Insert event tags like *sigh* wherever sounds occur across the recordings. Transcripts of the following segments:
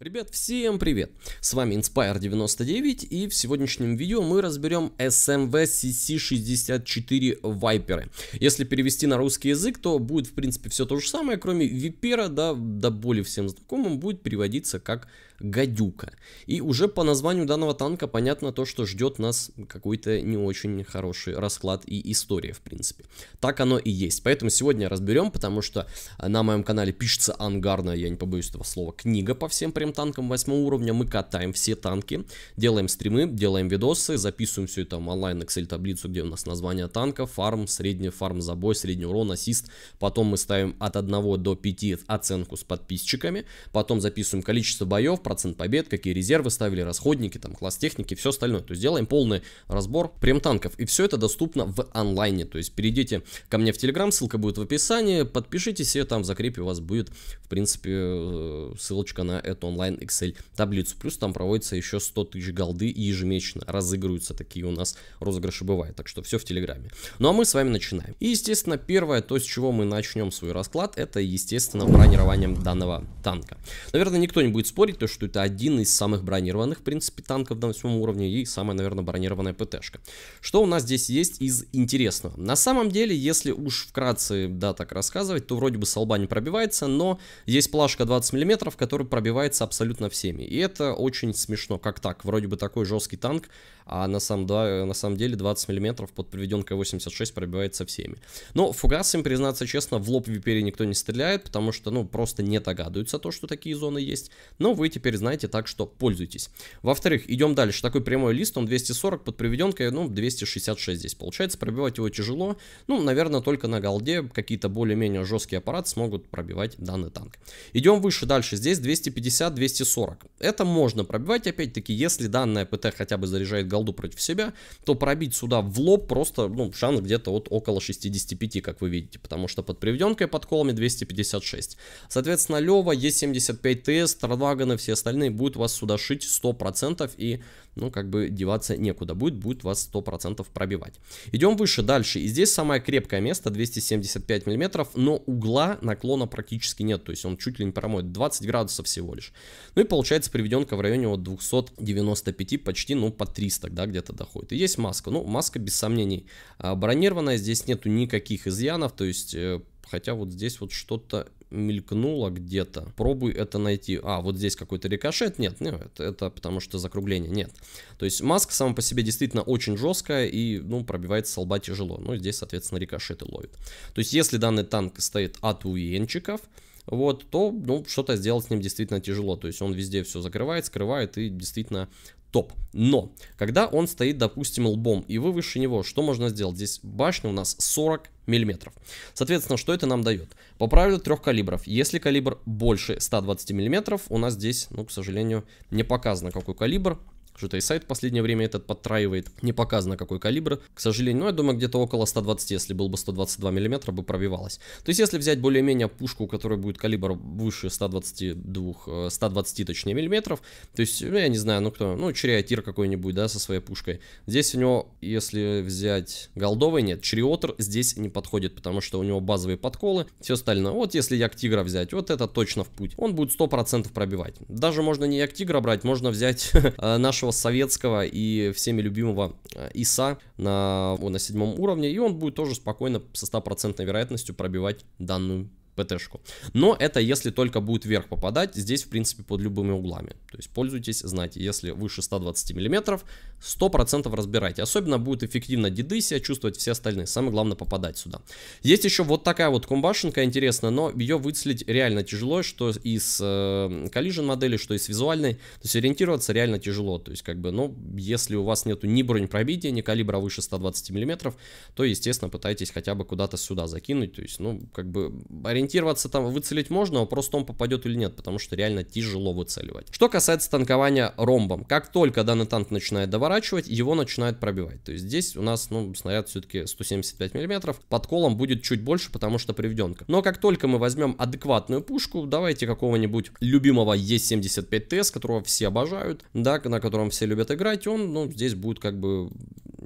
Ребят, всем привет! С вами Inspire99 и в сегодняшнем видео мы разберем SMV CC64 Viper. Если перевести на русский язык, то будет в принципе все то же самое, кроме Viper, да, до боли всем знакомым, будет переводиться как гадюка. И уже по названию данного танка понятно то, что ждет нас какой-то не очень хороший расклад и история, в принципе. Так оно и есть. Поэтому сегодня разберем, потому что на моем канале пишется ангарная, я не побоюсь этого слова, книга по всем прям вторым танком 8 уровня мы катаем все танки, делаем стримы, делаем видосы, записываем все это в онлайн Excel таблицу, где у нас название танка, фарм, средний фарм, забой, средний урон, ассист. Потом мы ставим от 1 до 5 оценку с подписчиками, потом записываем количество боев, процент побед, какие резервы ставили, расходники, там класс техники, все остальное. То есть делаем полный разбор прем-танков. И все это доступно в онлайне. То есть перейдите ко мне в Телеграм, ссылка будет в описании, подпишитесь, и там в закрепе у вас будет, в принципе, э, ссылочка на эту онлайн онлайн Excel таблицу. Плюс там проводится еще 100 тысяч голды и ежемесячно разыгрываются такие у нас розыгрыши бывают. Так что все в Телеграме. Ну а мы с вами начинаем. И естественно первое, то с чего мы начнем свой расклад, это естественно бронированием данного танка. Наверное никто не будет спорить, то что это один из самых бронированных в принципе танков на 8 уровне и самая наверное бронированная ПТшка. Что у нас здесь есть из интересного? На самом деле если уж вкратце да так рассказывать, то вроде бы солба не пробивается, но есть плашка 20 мм, которая пробивается абсолютно всеми. И это очень смешно, как так, вроде бы такой жесткий танк, а на самом, да, на самом деле 20 мм под приведенкой К-86 пробивается всеми. Но фугасами, признаться честно, в лоб Випере никто не стреляет, потому что, ну, просто не догадываются то, что такие зоны есть. Но вы теперь знаете, так что пользуйтесь. Во-вторых, идем дальше. Такой прямой лист, он 240 под приведенкой, ну, 266 здесь получается. Пробивать его тяжело. Ну, наверное, только на голде какие-то более-менее жесткие аппараты смогут пробивать данный танк. Идем выше дальше. Здесь 250 240. Это можно пробивать, опять-таки, если данная ПТ хотя бы заряжает голду против себя, то пробить сюда в лоб просто, ну, шанс где-то вот около 65, как вы видите, потому что под приведенкой под колами 256. Соответственно, Лева, Е75ТС, Традвагон все остальные будут вас сюда шить 100% и, ну, как бы деваться некуда будет, будет вас 100% пробивать. Идем выше, дальше. И здесь самое крепкое место, 275 мм, но угла наклона практически нет, то есть он чуть ли не промоет 20 градусов всего лишь. Ну и получается приведенка в районе вот 295 почти, ну, по 300, да, где-то доходит. И есть маска. Ну, маска без сомнений а, бронированная, здесь нету никаких изъянов, то есть... Э, хотя вот здесь вот что-то мелькнуло где-то. Пробуй это найти. А, вот здесь какой-то рикошет. Нет, нет, это, это потому что закругление. Нет. То есть маска сама по себе действительно очень жесткая и, ну, пробивается со лба тяжело. Ну, здесь, соответственно, рикошеты ловит. То есть, если данный танк стоит от уенчиков, вот, то ну, что-то сделать с ним действительно тяжело. То есть он везде все закрывает, скрывает и действительно топ. Но, когда он стоит, допустим, лбом, и вы выше него, что можно сделать? Здесь башня у нас 40 миллиметров. Соответственно, что это нам дает? По правилу трех калибров. Если калибр больше 120 миллиметров, у нас здесь, ну, к сожалению, не показано, какой калибр. Что-то и сайт в последнее время этот подтраивает. Не показано какой калибр. К сожалению, но я думаю, где-то около 120, если был бы 122 мм, бы пробивалось. То есть, если взять более-менее пушку, у которой будет калибр выше 122, 120 э, точнее миллиметров, то есть, ну, я не знаю, ну кто, ну, череотир какой-нибудь, да, со своей пушкой. Здесь у него, если взять голдовый, нет, череотр здесь не подходит, потому что у него базовые подколы, все остальное. Вот если як тигра взять, вот это точно в путь. Он будет 100% пробивать. Даже можно не як тигра брать, можно взять *laughs* э, нашего нашего советского и всеми любимого э, ИСа на, на седьмом уровне, и он будет тоже спокойно со стопроцентной вероятностью пробивать данную ПТшку. Но это если только будет вверх попадать, здесь в принципе под любыми углами. То есть пользуйтесь, знайте, если выше 120 мм, 100% разбирайте. Особенно будет эффективно деды себя чувствовать все остальные, самое главное попадать сюда. Есть еще вот такая вот комбашенка интересная, но ее выцелить реально тяжело, что из э, collision модели, что из визуальной, то есть ориентироваться реально тяжело. То есть как бы, ну, если у вас нету ни бронепробития, ни калибра выше 120 мм, то, естественно, пытайтесь хотя бы куда-то сюда закинуть, то есть, ну, как бы ориентироваться ориентироваться там выцелить можно, просто он попадет или нет, потому что реально тяжело выцеливать. Что касается танкования ромбом, как только данный танк начинает доворачивать, его начинает пробивать. То есть здесь у нас, ну, снаряд все-таки 175 мм, под колом будет чуть больше, потому что приведенка. Но как только мы возьмем адекватную пушку, давайте какого-нибудь любимого Е75ТС, которого все обожают, да, на котором все любят играть, он, ну, здесь будет как бы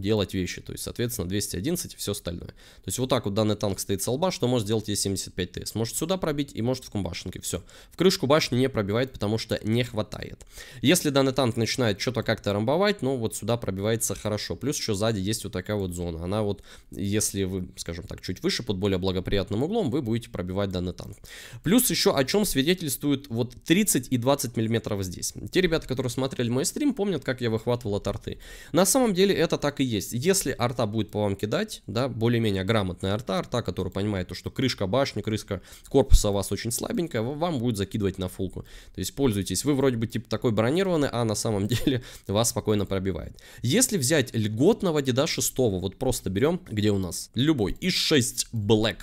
делать вещи. То есть, соответственно, 211 и все остальное. То есть, вот так вот данный танк стоит со лба, что может сделать Е75ТС. Может сюда пробить и может в кумбашенке. Все. В крышку башни не пробивает, потому что не хватает. Если данный танк начинает что-то как-то рамбовать, ну, вот сюда пробивается хорошо. Плюс еще сзади есть вот такая вот зона. Она вот, если вы, скажем так, чуть выше, под более благоприятным углом, вы будете пробивать данный танк. Плюс еще о чем свидетельствуют вот 30 и 20 миллиметров здесь. Те ребята, которые смотрели мой стрим, помнят, как я выхватывал от арты. На самом деле это так и есть. Если арта будет по вам кидать, да, более-менее грамотная арта, арта, которая понимает то, что крышка башни, крышка корпуса у вас очень слабенькая, вам будет закидывать на фулку. То есть пользуйтесь. Вы вроде бы типа такой бронированный, а на самом *laughs* деле вас спокойно пробивает. Если взять льготного деда 6, вот просто берем, где у нас любой, и 6 Black.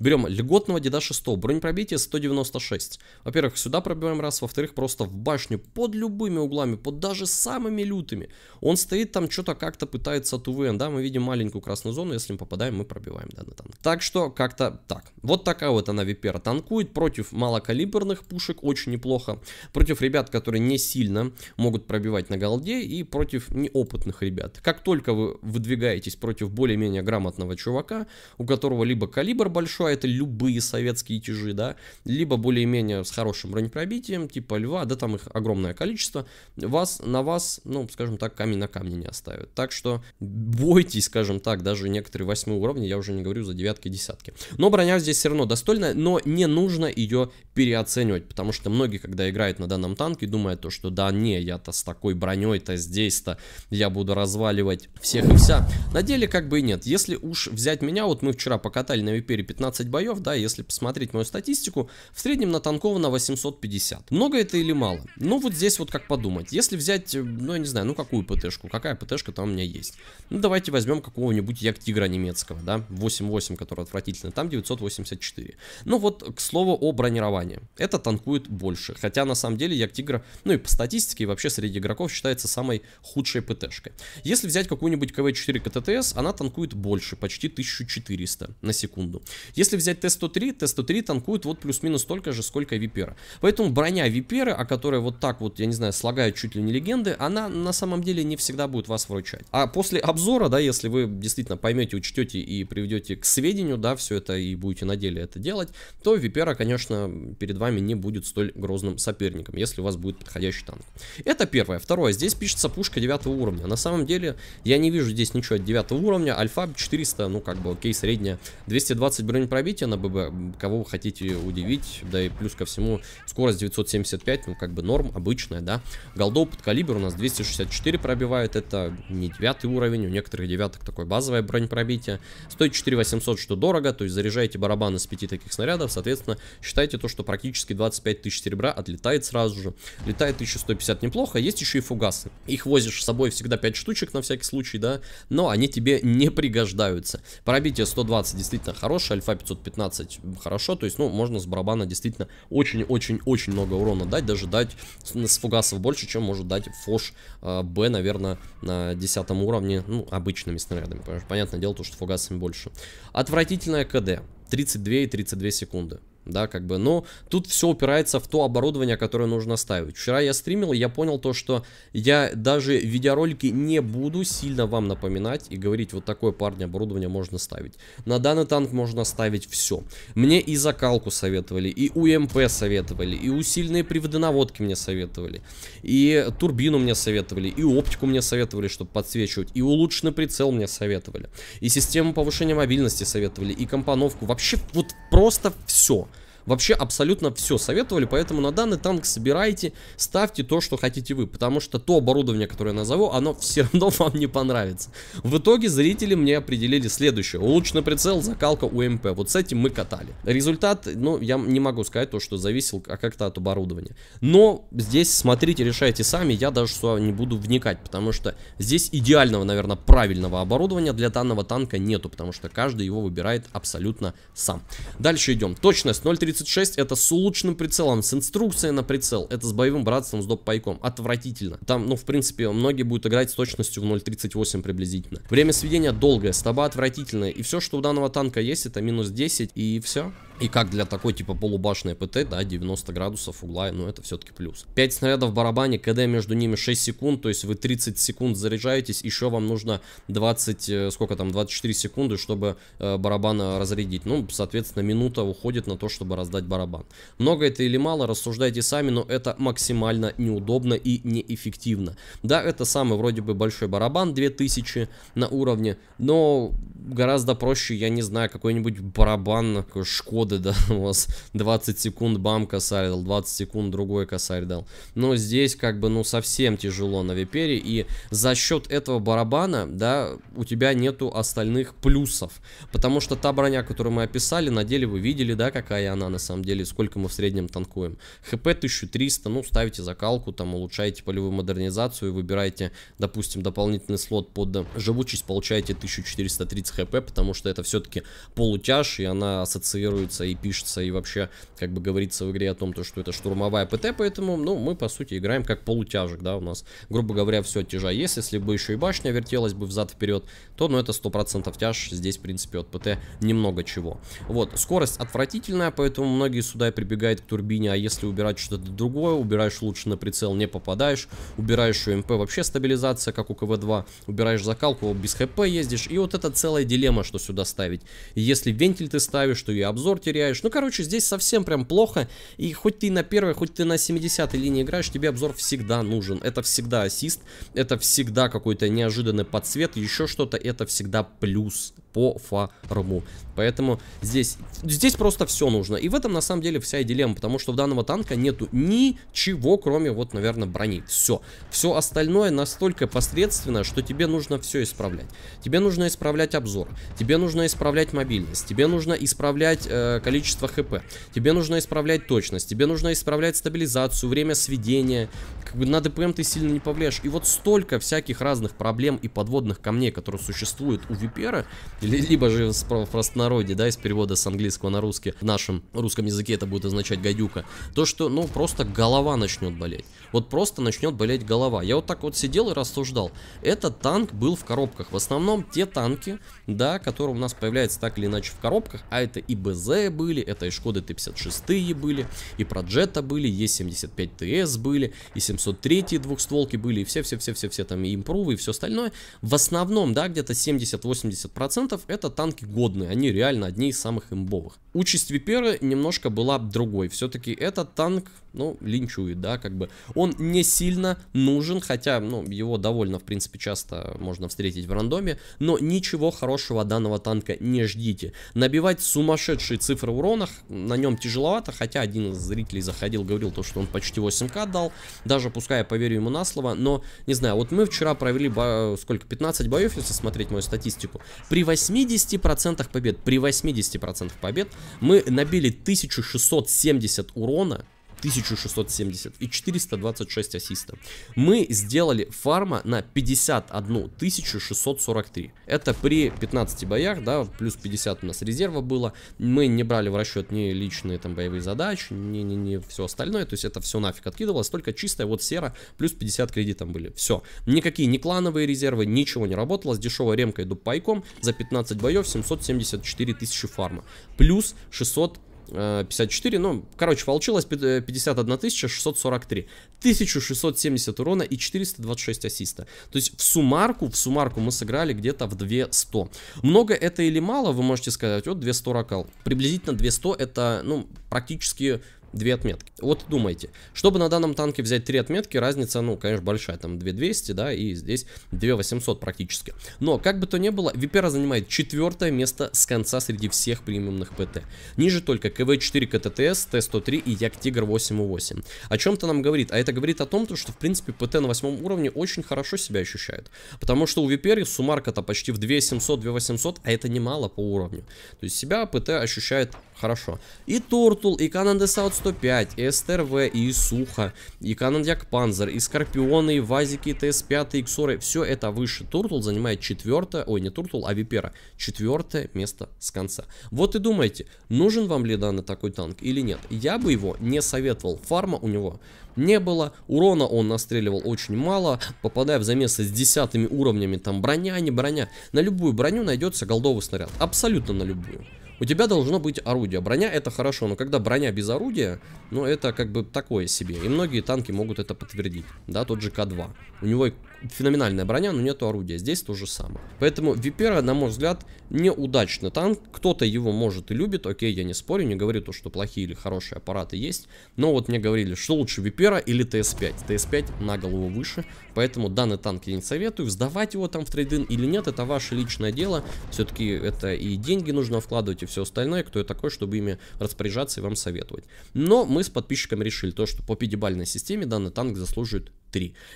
Берем льготного деда 6, бронепробитие 196. Во-первых, сюда пробиваем раз, во-вторых, просто в башню под любыми углами, под даже самыми лютыми. Он стоит там что-то как-то пытается касается Тувен, да, мы видим маленькую красную зону, если мы попадаем, мы пробиваем данный танк. Так что как-то так. Вот такая вот она Випера танкует против малокалиберных пушек, очень неплохо. Против ребят, которые не сильно могут пробивать на голде и против неопытных ребят. Как только вы выдвигаетесь против более-менее грамотного чувака, у которого либо калибр большой, а это любые советские тяжи, да, либо более-менее с хорошим бронепробитием, типа льва, да там их огромное количество, вас, на вас, ну, скажем так, камень на камне не оставят. Так что бойтесь, скажем так, даже некоторые восьмые уровни, я уже не говорю за девятки и десятки. Но броня здесь все равно достойная, но не нужно ее переоценивать, потому что многие, когда играют на данном танке, думают то, что да не, я-то с такой броней-то здесь-то я буду разваливать всех и вся. На деле как бы и нет. Если уж взять меня, вот мы вчера покатали на випере 15 боев, да, если посмотреть мою статистику, в среднем натанковано 850. Много это или мало? Ну вот здесь вот как подумать. Если взять, э, ну я не знаю, ну какую ПТшку, какая ПТшка там у меня есть есть. Ну, давайте возьмем какого-нибудь Як-Тигра немецкого, да, 8.8, который отвратительный, там 984. Ну, вот, к слову, о бронировании. Это танкует больше, хотя, на самом деле, як тигра ну, и по статистике, и вообще среди игроков считается самой худшей ПТшкой. Если взять какую-нибудь КВ-4 КТТС, она танкует больше, почти 1400 на секунду. Если взять Т-103, Т-103 танкует вот плюс-минус столько же, сколько Випера. Поэтому броня Виперы, о которой вот так вот, я не знаю, слагают чуть ли не легенды, она на самом деле не всегда будет вас вручать. А после после обзора, да, если вы действительно поймете, учтете и приведете к сведению, да, все это и будете на деле это делать, то Випера, конечно, перед вами не будет столь грозным соперником, если у вас будет подходящий танк. Это первое. Второе. Здесь пишется пушка 9 уровня. На самом деле, я не вижу здесь ничего от 9 уровня. Альфа 400, ну, как бы, окей, средняя. 220 бронепробития на ББ. Кого вы хотите удивить, да и плюс ко всему, скорость 975, ну, как бы норм, обычная, да. Голдоу под калибр у нас 264 пробивает, это не 9 уровень, у некоторых девяток такой базовая бронь пробития. Стоит 4800, что дорого, то есть заряжаете барабаны с 5 таких снарядов, соответственно, считайте то, что практически 25 тысяч серебра отлетает сразу же. Летает 1150 неплохо, есть еще и фугасы. Их возишь с собой всегда 5 штучек на всякий случай, да, но они тебе не пригождаются. Пробитие 120 действительно хорошее, альфа 515 хорошо, то есть, ну, можно с барабана действительно очень-очень-очень много урона дать, даже дать с фугасов больше, чем может дать Фош э, Б, наверное, на 10 уровне сравнению, ну, обычными снарядами. Понятное дело, то, что фугасами больше. Отвратительная КД. 32 и 32 секунды да, как бы, но тут все упирается в то оборудование, которое нужно ставить. Вчера я стримил, и я понял то, что я даже видеоролики не буду сильно вам напоминать и говорить, вот такое, парни, оборудование можно ставить. На данный танк можно ставить все. Мне и закалку советовали, и УМП советовали, и усиленные приводы наводки мне советовали, и турбину мне советовали, и оптику мне советовали, чтобы подсвечивать, и улучшенный прицел мне советовали, и систему повышения мобильности советовали, и компоновку, вообще вот просто все вообще абсолютно все советовали, поэтому на данный танк собирайте, ставьте то, что хотите вы, потому что то оборудование, которое я назову, оно *laughs* все равно вам не понравится. В итоге зрители мне определили следующее. Улучшенный прицел, закалка УМП. Вот с этим мы катали. Результат, ну, я не могу сказать то, что зависел а как-то от оборудования. Но здесь смотрите, решайте сами, я даже сюда не буду вникать, потому что здесь идеального, наверное, правильного оборудования для данного танка нету, потому что каждый его выбирает абсолютно сам. Дальше идем. Точность 0.3 Т-36 это с улучшенным прицелом, с инструкцией на прицел. Это с боевым братством, с доп-пайком. Отвратительно. Там, ну, в принципе, многие будут играть с точностью в 0.38 приблизительно. Время сведения долгое, стаба отвратительная. И все, что у данного танка есть, это минус 10 и все. И как для такой типа полубашной ПТ, да, 90 градусов угла, но ну, это все-таки плюс. 5 снарядов в барабане, КД между ними 6 секунд, то есть вы 30 секунд заряжаетесь, еще вам нужно 20, э, сколько там, 24 секунды, чтобы э, барабан э, разрядить. Ну, соответственно, минута уходит на то, чтобы раздать барабан. Много это или мало, рассуждайте сами, но это максимально неудобно и неэффективно. Да, это самый вроде бы большой барабан, 2000 на уровне, но гораздо проще, я не знаю, какой-нибудь барабан, э, Шкода годы, да, *laughs* у вас 20 секунд бам косарь дал, 20 секунд другой косарь дал. Но здесь как бы, ну, совсем тяжело на випере, и за счет этого барабана, да, у тебя нету остальных плюсов. Потому что та броня, которую мы описали, на деле вы видели, да, какая она на самом деле, сколько мы в среднем танкуем. ХП 1300, ну, ставите закалку, там, улучшаете полевую модернизацию, выбираете, допустим, дополнительный слот под живучесть, получаете 1430 хп, потому что это все-таки полутяж, и она ассоциируется говорится и пишется, и вообще, как бы говорится в игре о том, то, что это штурмовая ПТ, поэтому, ну, мы, по сути, играем как полутяжек, да, у нас, грубо говоря, все тяжа есть, если бы еще и башня вертелась бы взад-вперед, то, ну, это 100% тяж, здесь, в принципе, от ПТ немного чего. Вот, скорость отвратительная, поэтому многие сюда и прибегают к турбине, а если убирать что-то другое, убираешь лучше на прицел, не попадаешь, убираешь у МП вообще стабилизация, как у КВ-2, убираешь закалку, без ХП ездишь, и вот это целая дилемма, что сюда ставить. Если вентиль ты ставишь, то и обзор теряешь. Ну, короче, здесь совсем прям плохо. И хоть ты на первой, хоть ты на 70-й линии играешь, тебе обзор всегда нужен. Это всегда ассист, это всегда какой-то неожиданный подсвет, еще что-то, это всегда плюс по фарму. Поэтому здесь, здесь просто все нужно. И в этом на самом деле вся и дилемма, потому что в данного танка нету ничего, кроме вот, наверное, брони. Все. Все остальное настолько посредственно, что тебе нужно все исправлять. Тебе нужно исправлять обзор, тебе нужно исправлять мобильность, тебе нужно исправлять э, количество хп, тебе нужно исправлять точность, тебе нужно исправлять стабилизацию, время сведения. Как бы на ДПМ ты сильно не повлияешь. И вот столько всяких разных проблем и подводных камней, которые существуют у Випера, либо же в простонародье, да, из перевода с английского на русский, в нашем русском языке это будет означать гадюка, то, что, ну, просто голова начнет болеть. Вот просто начнет болеть голова. Я вот так вот сидел и рассуждал. Этот танк был в коробках. В основном те танки, да, которые у нас появляются так или иначе в коробках, а это и БЗ были, это и Шкоды Т-56 были, и Проджета были, и Е-75ТС были, и 703 двухстволки были, и все-все-все-все-все там и импрувы, и все остальное. В основном, да, где-то 70-80% 100% это танки годные, они реально одни из самых имбовых. Участь Виперы немножко была другой, все-таки этот танк, ну, линчует, да, как бы. Он не сильно нужен, хотя, ну, его довольно, в принципе, часто можно встретить в рандоме, но ничего хорошего данного танка не ждите. Набивать сумасшедшие цифры уронах на нем тяжеловато, хотя один из зрителей заходил, говорил то, что он почти 8к дал, даже пускай я поверю ему на слово, но, не знаю, вот мы вчера провели, бо... сколько, 15 боев, если смотреть мою статистику, при 8 80% побед, при 80% побед мы набили 1670 урона 1670 и 426 ассиста. Мы сделали фарма на 51 1643. Это при 15 боях, да, плюс 50 у нас резерва было. Мы не брали в расчет ни личные там боевые задачи, ни, ни, ни все остальное. То есть это все нафиг откидывалось. Только чистая вот сера плюс 50 кредитом были. Все. Никакие не ни клановые резервы, ничего не работало. С дешевой ремкой дуб пайком за 15 боев 774 тысячи фарма. Плюс 600 54, э, ну, короче, получилось 51 643. 1670 урона и 426 ассиста. То есть в суммарку, в суммарку мы сыграли где-то в 200. Много это или мало, вы можете сказать, вот 200 ракал. Приблизительно 200 это, ну, практически две отметки. Вот думайте, чтобы на данном танке взять три отметки, разница, ну, конечно, большая, там 2200, да, и здесь 2800 практически. Но, как бы то ни было, Випера занимает четвертое место с конца среди всех премиумных ПТ. Ниже только КВ-4 КТТС, Т-103 и Як Тигр 8.8. О чем-то нам говорит, а это говорит о том, что, в принципе, ПТ на восьмом уровне очень хорошо себя ощущает. Потому что у Випери суммарка-то почти в 2700-2800, а это немало по уровню. То есть себя ПТ ощущает хорошо. И Туртул, и Канан Десаут Т-105, и СТРВ, и суха и Канадяк Панзер, и Скорпионы, и Вазики, и ТС-5, и Ксоры. Все это выше. Туртл занимает четвертое, ой, не Туртл, а Випера. Четвертое место с конца. Вот и думаете, нужен вам ли данный такой танк или нет. Я бы его не советовал. Фарма у него не было. Урона он настреливал очень мало, попадая в замесы с десятыми уровнями, там броня, не броня. На любую броню найдется голдовый снаряд, абсолютно на любую. У тебя должно быть орудие. Броня это хорошо, но когда броня без орудия, ну это как бы такое себе. И многие танки могут это подтвердить. Да, тот же К2. У него феноменальная броня, но нету орудия. Здесь то же самое. Поэтому Випера, на мой взгляд, неудачный танк. Кто-то его может и любит, окей, я не спорю, не говорю то, что плохие или хорошие аппараты есть. Но вот мне говорили, что лучше Випера или ТС-5. ТС-5 на голову выше, поэтому данный танк я не советую. Сдавать его там в трейдин или нет, это ваше личное дело. Все-таки это и деньги нужно вкладывать, и все остальное. Кто я такой, чтобы ими распоряжаться и вам советовать. Но мы с подписчиками решили то, что по пятибалльной системе данный танк заслуживает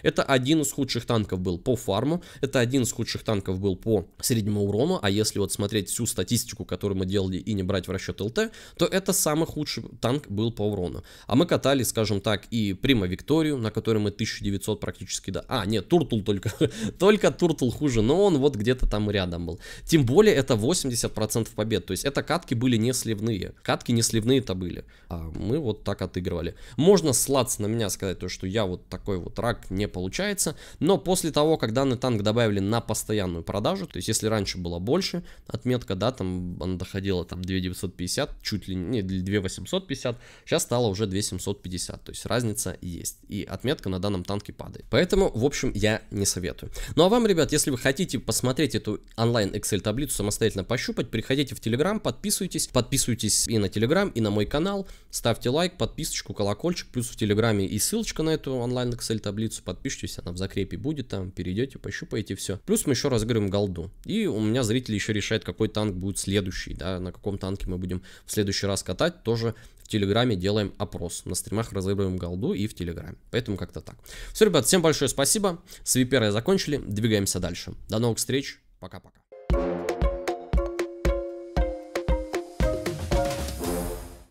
это один из худших танков был по фарму, это один из худших танков был по среднему урону, а если вот смотреть всю статистику, которую мы делали и не брать в расчет ЛТ, то это самый худший танк был по урону. А мы катали, скажем так, и Прима Викторию, на которой мы 1900 практически, да, а, нет, Туртул только, *laughs* только Туртул хуже, но он вот где-то там рядом был. Тем более это 80% побед, то есть это катки были не сливные, катки не сливные-то были, а мы вот так отыгрывали. Можно слаться на меня, сказать то, что я вот такой вот враг не получается. Но после того, как данный танк добавили на постоянную продажу, то есть если раньше было больше, отметка, да, там она доходила там 2950, чуть ли не 2850, сейчас стало уже 2750, то есть разница есть. И отметка на данном танке падает. Поэтому, в общем, я не советую. Ну а вам, ребят, если вы хотите посмотреть эту онлайн Excel таблицу, самостоятельно пощупать, приходите в Telegram, подписывайтесь, подписывайтесь и на Telegram, и на мой канал, ставьте лайк, подписочку, колокольчик, плюс в Телеграме и ссылочка на эту онлайн Excel таблицу таблицу, подпишитесь, она в закрепе будет там, перейдете, пощупаете все. Плюс мы еще разыграем голду. И у меня зрители еще решают, какой танк будет следующий, да, на каком танке мы будем в следующий раз катать, тоже в Телеграме делаем опрос. На стримах разыгрываем голду и в Телеграме. Поэтому как-то так. Все, ребят, всем большое спасибо. С Виперой закончили. Двигаемся дальше. До новых встреч. Пока-пока.